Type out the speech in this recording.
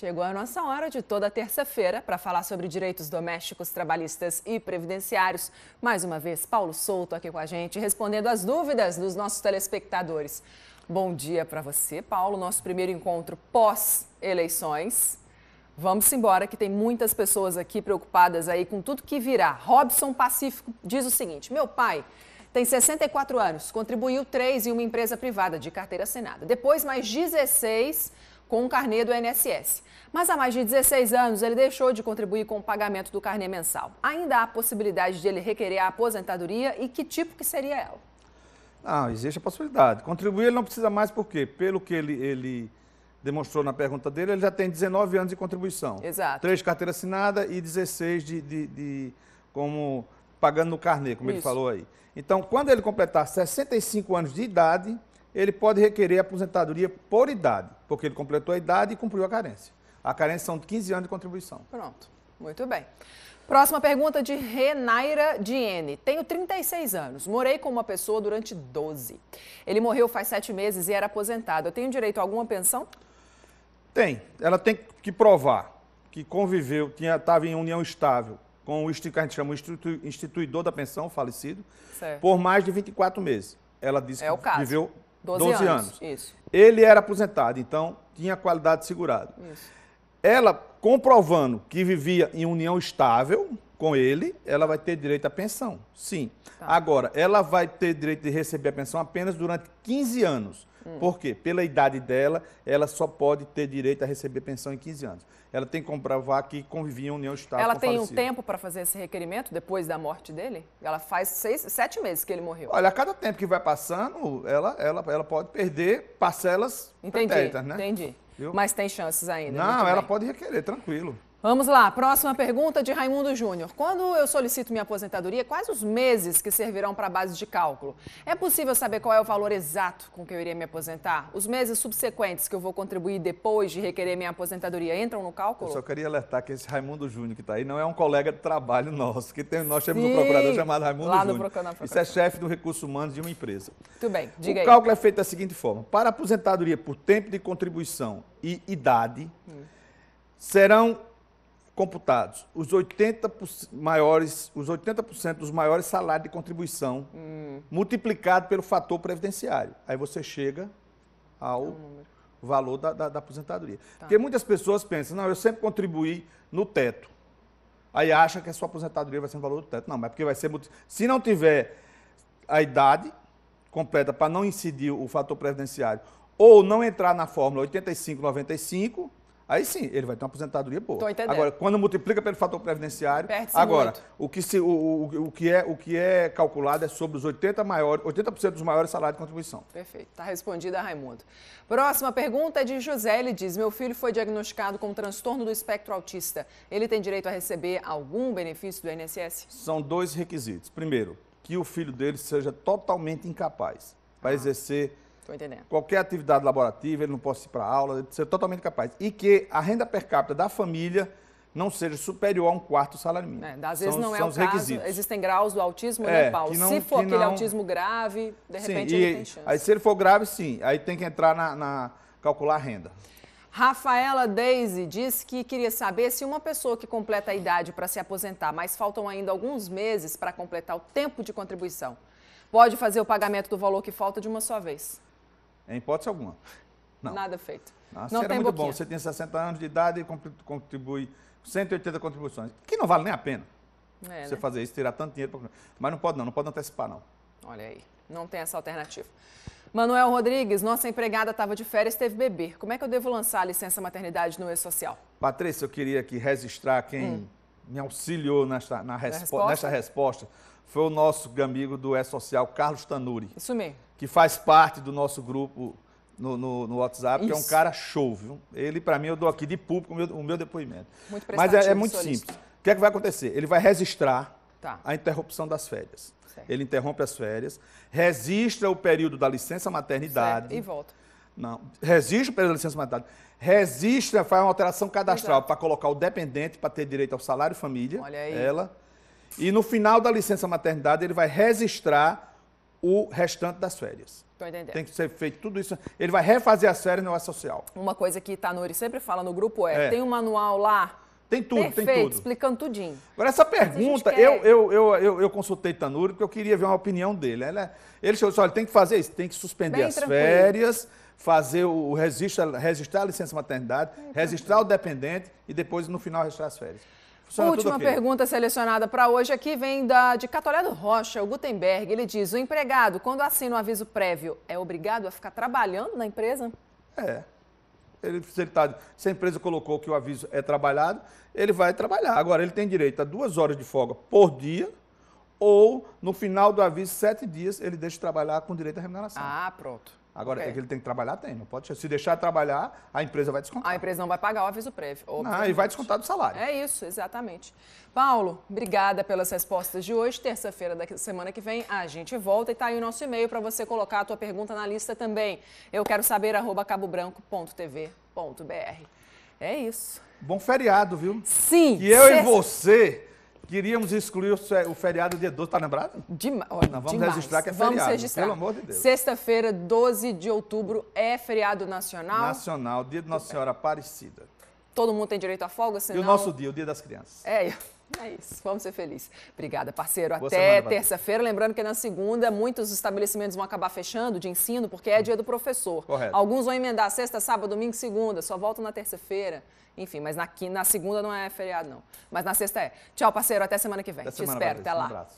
Chegou a nossa hora de toda terça-feira para falar sobre direitos domésticos, trabalhistas e previdenciários. Mais uma vez, Paulo Souto aqui com a gente, respondendo às dúvidas dos nossos telespectadores. Bom dia para você, Paulo. Nosso primeiro encontro pós-eleições. Vamos embora, que tem muitas pessoas aqui preocupadas aí com tudo que virá. Robson Pacífico diz o seguinte: meu pai tem 64 anos, contribuiu três em uma empresa privada de carteira assinada. Depois, mais 16 com o carnê do INSS. Mas há mais de 16 anos ele deixou de contribuir com o pagamento do carnê mensal. Ainda há possibilidade de ele requerer a aposentadoria e que tipo que seria ela? Não, ah, existe a possibilidade. Contribuir ele não precisa mais por quê? Pelo que ele, ele demonstrou na pergunta dele, ele já tem 19 anos de contribuição. Exato. Três carteiras assinadas e 16 de, de, de como pagando no carnê, como Isso. ele falou aí. Então, quando ele completar 65 anos de idade, ele pode requerer aposentadoria por idade, porque ele completou a idade e cumpriu a carência. A carência são 15 anos de contribuição. Pronto, muito bem. Próxima pergunta de Renaira Diene. Tenho 36 anos, morei com uma pessoa durante 12. Ele morreu faz 7 meses e era aposentado. Eu tenho direito a alguma pensão? Tem. Ela tem que provar que conviveu, estava em união estável com o que a gente chama instituidor da pensão, falecido, certo. por mais de 24 meses. Ela disse é que viveu 12, 12 anos. anos. Isso. Ele era aposentado, então tinha qualidade de segurado. Isso. Ela comprovando que vivia em união estável, com ele, ela vai ter direito à pensão, sim. Tá. Agora, ela vai ter direito de receber a pensão apenas durante 15 anos. Hum. Por quê? Pela idade dela, ela só pode ter direito a receber pensão em 15 anos. Ela tem que comprovar que convivia em união estável Ela tem falecido. um tempo para fazer esse requerimento depois da morte dele? Ela faz seis, sete meses que ele morreu. Olha, a cada tempo que vai passando, ela, ela, ela pode perder parcelas entendi, pretéritas, né? Entendi, entendi. Mas tem chances ainda. Não, ela pode requerer, tranquilo. Vamos lá, próxima pergunta de Raimundo Júnior. Quando eu solicito minha aposentadoria, quais os meses que servirão para base de cálculo? É possível saber qual é o valor exato com que eu iria me aposentar? Os meses subsequentes que eu vou contribuir depois de requerer minha aposentadoria entram no cálculo? Eu só queria alertar que esse Raimundo Júnior que está aí não é um colega de trabalho nosso, que tem, nós temos Sim, um procurador chamado Raimundo lá Júnior. Procurando, Isso é chefe do recurso humano de uma empresa. Tudo bem, diga o aí. O cálculo é feito da seguinte forma: para aposentadoria por tempo de contribuição e idade, hum. serão computados os 80 maiores, os 80% dos maiores salários de contribuição hum. multiplicado pelo fator previdenciário. Aí você chega ao valor da, da, da aposentadoria. Tá. Porque muitas pessoas pensam, não, eu sempre contribuí no teto. Aí acha que a sua aposentadoria vai ser no valor do teto. Não, mas é porque vai ser... Se não tiver a idade completa para não incidir o fator previdenciário ou não entrar na fórmula 85-95, Aí sim, ele vai ter uma aposentadoria boa. Estou entendendo. Agora, quando multiplica pelo fator previdenciário, agora, o que, se, o, o, o, que é, o que é calculado é sobre os 80%, 80 dos maiores salários de contribuição. Perfeito. Está respondida, Raimundo. Próxima pergunta é de José. Ele diz: Meu filho foi diagnosticado com transtorno do espectro autista. Ele tem direito a receber algum benefício do INSS? São dois requisitos. Primeiro, que o filho dele seja totalmente incapaz para ah. exercer Estou entendendo. Qualquer atividade laborativa, ele não possa ir para aula, ele ser totalmente capaz. E que a renda per capita da família não seja superior a um quarto salário mínimo. É, às vezes são, não é o caso, requisitos. existem graus do autismo, né, é, né, Paulo? Não, se for aquele não... autismo grave, de sim, repente e, ele tem chance. Aí se ele for grave, sim, aí tem que entrar na, na calcular a renda. Rafaela Deise disse que queria saber se uma pessoa que completa a idade para se aposentar, mas faltam ainda alguns meses para completar o tempo de contribuição, pode fazer o pagamento do valor que falta de uma só vez. Em hipótese alguma. Não. Nada feito. Nossa, ah, não tem muito boquinha. bom. Você tem 60 anos de idade e contribui 180 contribuições. Que não vale nem a pena. É, né? você né? fazer isso, tirar tanto dinheiro. Pra... Mas não pode não, não pode antecipar não. Olha aí, não tem essa alternativa. Manuel Rodrigues, nossa empregada estava de férias e teve bebê. Como é que eu devo lançar a licença maternidade no E-Social? Patrícia, eu queria aqui registrar quem hum me auxiliou nesta, na respo resposta? nesta resposta foi o nosso amigo do E-Social, Carlos Tanuri. Isso mesmo. Que faz parte do nosso grupo no, no, no WhatsApp, Isso. que é um cara show, viu? Ele, para mim, eu dou aqui de público o meu, o meu depoimento. Muito Mas é, é muito solista. simples. O que é que vai acontecer? Ele vai registrar tá. a interrupção das férias. Certo. Ele interrompe as férias, registra o período da licença maternidade. Certo. E volta não. resiste período da licença maternidade. Resiste, né? faz uma alteração cadastral para colocar o dependente para ter direito ao salário família. Olha aí. Ela. E no final da licença maternidade, ele vai registrar o restante das férias. Tem que ser feito tudo isso. Ele vai refazer as férias no é social. Uma coisa que Tanuri sempre fala no grupo é, é. tem um manual lá tem tudo, Perfeito, tem tudo. explicando tudinho. Agora, essa pergunta, quer... eu, eu, eu, eu, consultei Tanuri porque eu queria ver uma opinião dele. Ele, é, ele chegou olha, tem que fazer isso, tem que suspender Bem as tranquilo. férias, fazer o registro, registrar a licença maternidade, Bem registrar tranquilo. o dependente e depois, no final, registrar as férias. Funciona Última okay. pergunta selecionada para hoje aqui vem da, de Catolé do Rocha, o Gutenberg. Ele diz, o empregado, quando assina o um aviso prévio, é obrigado a ficar trabalhando na empresa? É. Ele, se, ele tá, se a empresa colocou que o aviso é trabalhado, ele vai trabalhar. Agora, ele tem direito a duas horas de folga por dia, ou no final do aviso, sete dias, ele deixa de trabalhar com direito à remuneração. Ah, pronto. Agora, é. que ele tem que trabalhar, tem. Não pode. Se deixar trabalhar, a empresa vai descontar. A empresa não vai pagar o aviso prévio. ah e vai descontar do salário. É isso, exatamente. Paulo, obrigada pelas respostas de hoje. Terça-feira da semana que vem, a gente volta e tá aí o nosso e-mail para você colocar a tua pergunta na lista também. Eu quero saber arroba cabobranco.tv.br. É isso. Bom feriado, viu? Sim. E eu e você Queríamos excluir o feriado dia 12, tá lembrado? Dema Olha, Não, vamos demais. registrar que é vamos registrar. pelo amor de Deus. Sexta-feira, 12 de outubro, é feriado nacional. Nacional, dia de Nossa Senhora Aparecida. Todo mundo tem direito à folga, senão... E o nosso dia, o dia das crianças. É, eu... É isso, vamos ser felizes. Obrigada, parceiro. Boa Até terça-feira. Lembrando que na segunda, muitos estabelecimentos vão acabar fechando de ensino, porque é dia do professor. Correto. Alguns vão emendar sexta, sábado, domingo, segunda, só voltam na terça-feira. Enfim, mas na, na segunda não é feriado, não. Mas na sexta é. Tchau, parceiro. Até semana que vem. Até Te espero. Até lá. Um